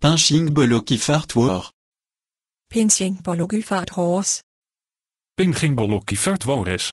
Pinching vaart War. Pinching Bologifart Horse. Pinching Wores.